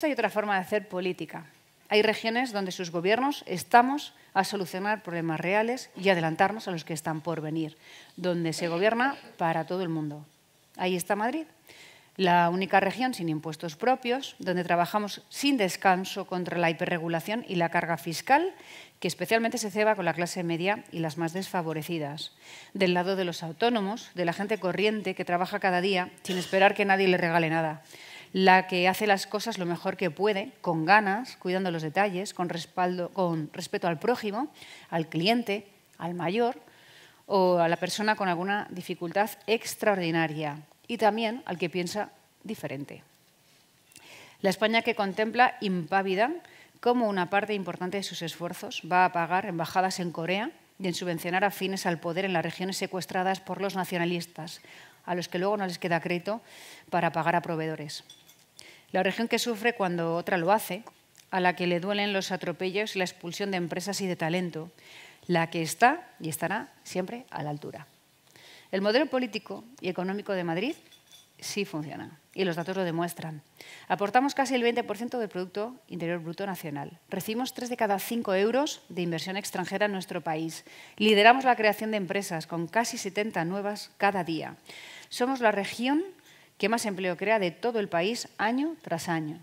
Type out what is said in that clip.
Hay otra forma de hacer política. Hay regiones donde sus gobiernos estamos a solucionar problemas reales y adelantarnos a los que están por venir, donde se gobierna para todo el mundo. Ahí está Madrid, la única región sin impuestos propios, donde trabajamos sin descanso contra la hiperregulación y la carga fiscal, que especialmente se ceba con la clase media y las más desfavorecidas. Del lado de los autónomos, de la gente corriente que trabaja cada día sin esperar que nadie le regale nada la que hace las cosas lo mejor que puede, con ganas, cuidando los detalles, con, respaldo, con respeto al prójimo, al cliente, al mayor o a la persona con alguna dificultad extraordinaria y también al que piensa diferente. La España que contempla impávida como una parte importante de sus esfuerzos va a pagar embajadas en Corea y en subvencionar afines al poder en las regiones secuestradas por los nacionalistas, a los que luego no les queda crédito para pagar a proveedores. La región que sufre cuando otra lo hace, a la que le duelen los atropellos y la expulsión de empresas y de talento, la que está y estará siempre a la altura. El modelo político y económico de Madrid sí funciona y los datos lo demuestran. Aportamos casi el 20% del Producto Interior Bruto Nacional. Recibimos 3 de cada 5 euros de inversión extranjera en nuestro país. Lideramos la creación de empresas con casi 70 nuevas cada día. Somos la región que más empleo crea de todo el país año tras año.